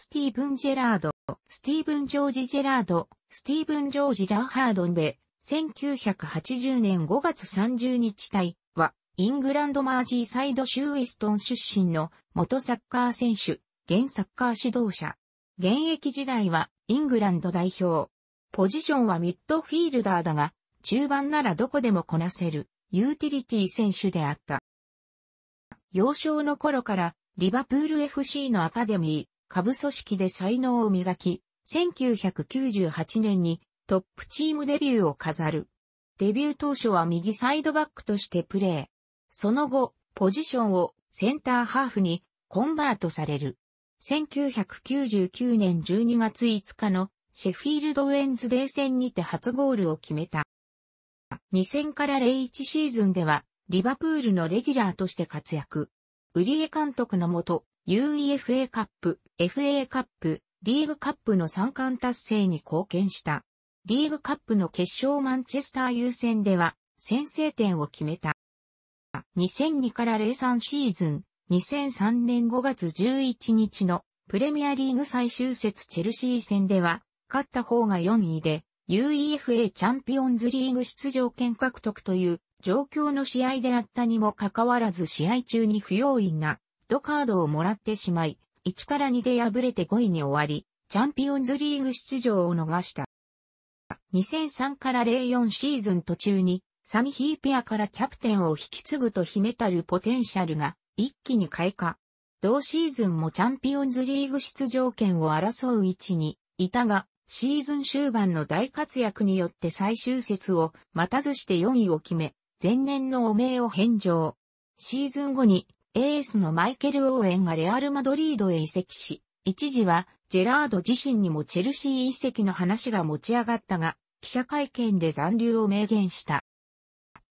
スティーブン・ジェラード、スティーブン・ジョージ・ジェラード、スティーブン・ジョージ・ジャーハードンベ、1980年5月30日隊は、イングランドマージーサイドシューウィストン出身の元サッカー選手、現サッカー指導者。現役時代はイングランド代表。ポジションはミッドフィールダーだが、中盤ならどこでもこなせる、ユーティリティ選手であった。幼少の頃から、リバプール FC のアカデミ下部組織で才能を磨き、1998年にトップチームデビューを飾る。デビュー当初は右サイドバックとしてプレー。その後、ポジションをセンターハーフにコンバートされる。1999年12月5日のシェフィールドウェンズデー戦にて初ゴールを決めた。2000から01シーズンではリバプールのレギュラーとして活躍。ウリエ監督のもと UEFA カップ FA カップ、リーグカップの3冠達成に貢献した。リーグカップの決勝マンチェスター優先では先制点を決めた。2002から03シーズン、2003年5月11日のプレミアリーグ最終節チェルシー戦では、勝った方が4位で、UEFA チャンピオンズリーグ出場権獲得という状況の試合であったにもかかわらず試合中に不要意なドカードをもらってしまい、1から2で敗れて5位に終わり、チャンピオンズリーグ出場を逃した。2003から04シーズン途中に、サミヒーペアからキャプテンを引き継ぐと秘めたるポテンシャルが一気に開花。同シーズンもチャンピオンズリーグ出場権を争う位置にいたが、シーズン終盤の大活躍によって最終節を待たずして4位を決め、前年の汚名を返上。シーズン後にエースのマイケル・オーエンがレアル・マドリードへ移籍し、一時はジェラード自身にもチェルシー移籍の話が持ち上がったが、記者会見で残留を明言した。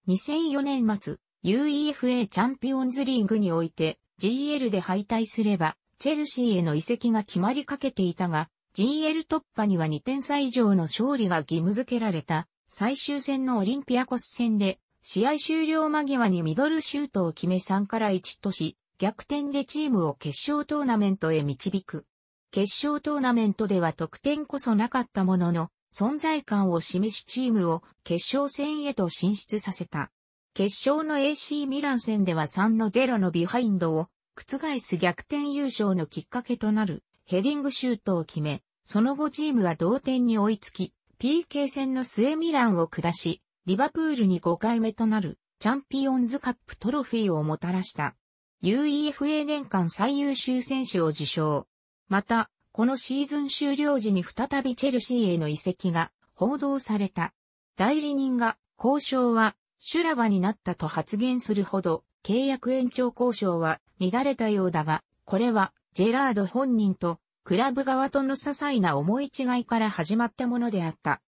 2004年末、UEFA チャンピオンズリーグにおいて GL で敗退すれば、チェルシーへの移籍が決まりかけていたが、GL 突破には2点差以上の勝利が義務付けられた最終戦のオリンピアコス戦で試合終了間際にミドルシュートを決め3から1とし、逆転でチームを決勝トーナメントへ導く。決勝トーナメントでは得点こそなかったものの、存在感を示しチームを決勝戦へと進出させた。決勝の AC ミラン戦では3の0のビハインドを覆す逆転優勝のきっかけとなるヘディングシュートを決め、その後チームは同点に追いつき、PK 戦の末ミランを下し、リバプールに5回目となるチャンピオンズカップトロフィーをもたらした UEFA 年間最優秀選手を受賞。また、このシーズン終了時に再びチェルシーへの移籍が報道された。代理人が交渉は修羅場になったと発言するほど契約延長交渉は乱れたようだが、これはジェラード本人とクラブ側との些細な思い違いから始まったものであった。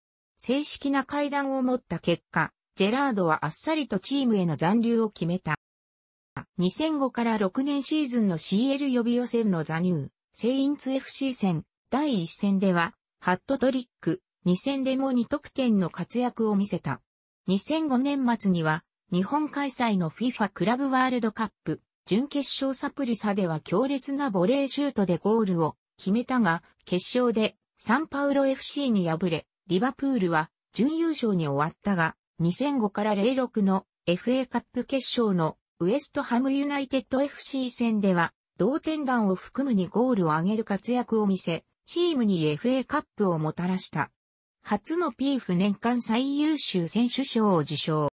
正式な会談を持った結果、ジェラードはあっさりとチームへの残留を決めた。2005から6年シーズンの CL 予備予選の座入、セインツ FC 戦、第1戦では、ハットトリック、2戦でも2得点の活躍を見せた。2005年末には、日本開催の FIFA クラブワールドカップ、準決勝サプリサでは強烈なボレーシュートでゴールを決めたが、決勝でサンパウロ FC に敗れ、リバプールは準優勝に終わったが、2005から06の FA カップ決勝のウエストハムユナイテッド FC 戦では、同点弾を含むにゴールを挙げる活躍を見せ、チームに FA カップをもたらした。初の PF 年間最優秀選手賞を受賞。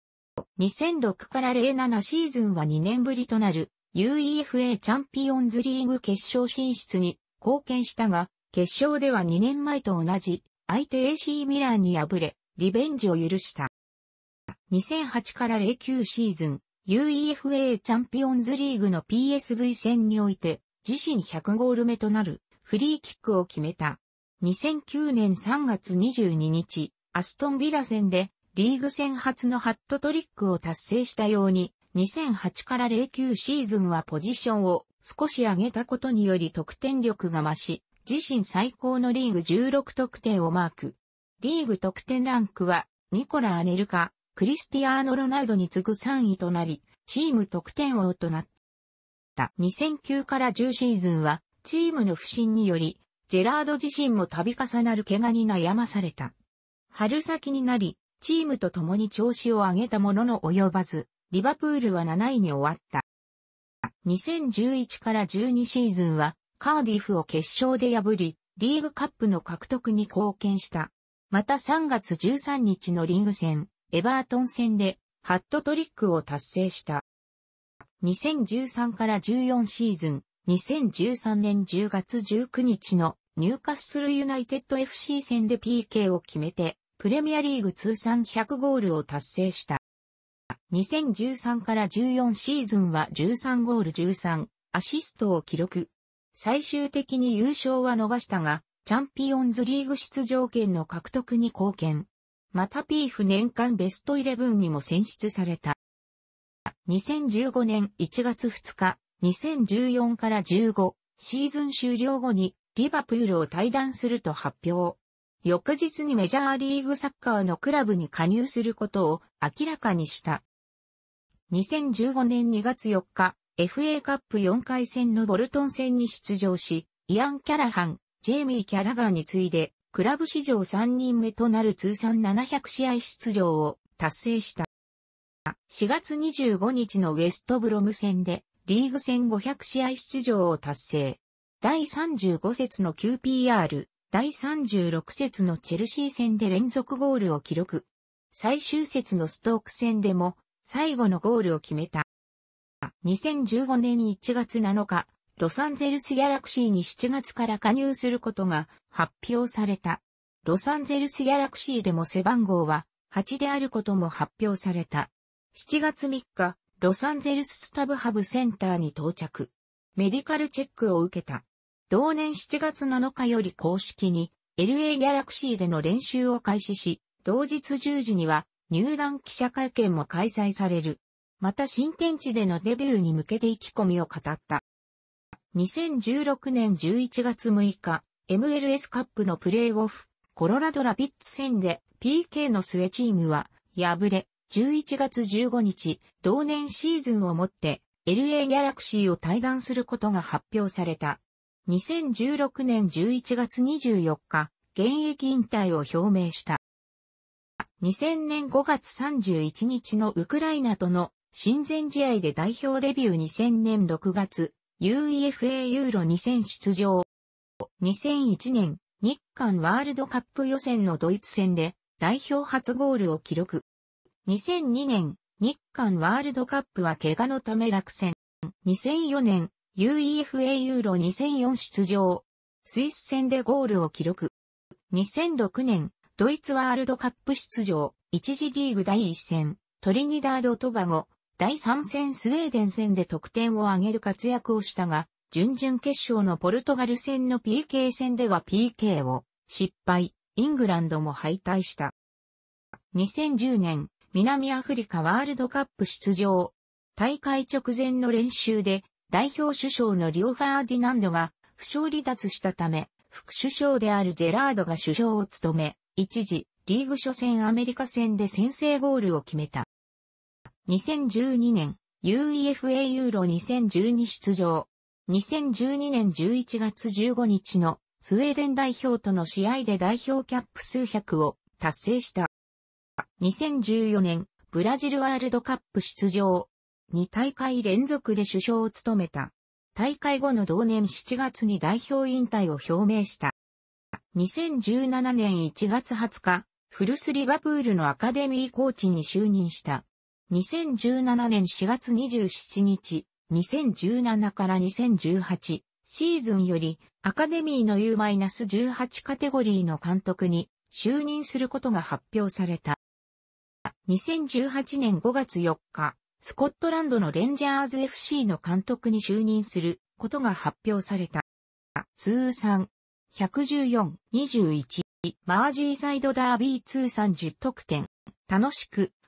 2006から07シーズンは2年ぶりとなる UEFA チャンピオンズリーグ決勝進出に貢献したが、決勝では2年前と同じ相手 AC ミラーに敗れ、リベンジを許した。2008から09シーズン、UEFA チャンピオンズリーグの PSV 戦において、自身100ゴール目となるフリーキックを決めた。2009年3月22日、アストンビラ戦でリーグ戦初のハットトリックを達成したように、2008から09シーズンはポジションを少し上げたことにより得点力が増し、自身最高のリーグ16得点をマーク。リーグ得点ランクは、ニコラ・アネルカ、クリスティアーノ・ロナウドに次ぐ3位となり、チーム得点王となった。2009から10シーズンは、チームの不振により、ジェラード自身も度重なる怪我に悩まされた。春先になり、チームと共に調子を上げたものの及ばず、リバプールは7位に終わった。2011から12シーズンは、カーディフを決勝で破り、リーグカップの獲得に貢献した。また3月13日のリング戦、エバートン戦で、ハットトリックを達成した。2013から14シーズン、2013年10月19日のニューカッスルユナイテッド FC 戦で PK を決めて、プレミアリーグ通算100ゴールを達成した。2013から14シーズンは13ゴール13アシストを記録。最終的に優勝は逃したが、チャンピオンズリーグ出場権の獲得に貢献。またピーフ年間ベストイレブンにも選出された。2015年1月2日、2014から15シーズン終了後にリバプールを退団すると発表。翌日にメジャーリーグサッカーのクラブに加入することを明らかにした。2015年2月4日、FA カップ4回戦のボルトン戦に出場し、イアン・キャラハン、ジェイミー・キャラガーに次いで、クラブ史上3人目となる通算700試合出場を達成した。4月25日のウェストブロム戦で、リーグ戦500試合出場を達成。第35節の QPR、第36節のチェルシー戦で連続ゴールを記録。最終節のストーク戦でも、最後のゴールを決めた。2015年1月7日、ロサンゼルスギャラクシーに7月から加入することが発表された。ロサンゼルスギャラクシーでも背番号は8であることも発表された。7月3日、ロサンゼルススタブハブセンターに到着。メディカルチェックを受けた。同年7月7日より公式に LA ギャラクシーでの練習を開始し、同日10時には入団記者会見も開催される。また新天地でのデビューに向けて意気込みを語った。2016年11月6日、MLS カップのプレーオフ、コロラドラピッツ戦で PK の末チームは敗れ、11月15日、同年シーズンをもって LA ギャラクシーを退団することが発表された。2016年11月24日、現役引退を表明した。2000年5月31日のウクライナとの親善試合で代表デビュー2000年6月、UEFA ユーロ2000出場。2001年、日韓ワールドカップ予選のドイツ戦で代表初ゴールを記録。2002年、日韓ワールドカップは怪我のため落選。2004年、UEFA ユーロ2004出場。スイス戦でゴールを記録。2006年、ドイツワールドカップ出場、1次リーグ第1戦、トリニダード・トバゴ、第3戦スウェーデン戦で得点を挙げる活躍をしたが、準々決勝のポルトガル戦の PK 戦では PK を失敗、イングランドも敗退した。2010年、南アフリカワールドカップ出場。大会直前の練習で、代表首相のリオ・ファーディナンドが、負傷離脱したため、副首相であるジェラードが首相を務め、一時、リーグ初戦アメリカ戦で先制ゴールを決めた。2012年、UEFA ユーロ2012出場。2012年11月15日のスウェーデン代表との試合で代表キャップ数百を達成した。2014年、ブラジルワールドカップ出場。2大会連続で首相を務めた。大会後の同年7月に代表引退を表明した。2017年1月20日、フルスリバプールのアカデミーコーチに就任した。2017年4月27日、2017から2018シーズンよりアカデミーの U-18 カテゴリーの監督に就任することが発表された。2018年5月4日、スコットランドのレンジャーズ FC の監督に就任することが発表された。通算114-21マージーサイドダービー通算10得点。楽しく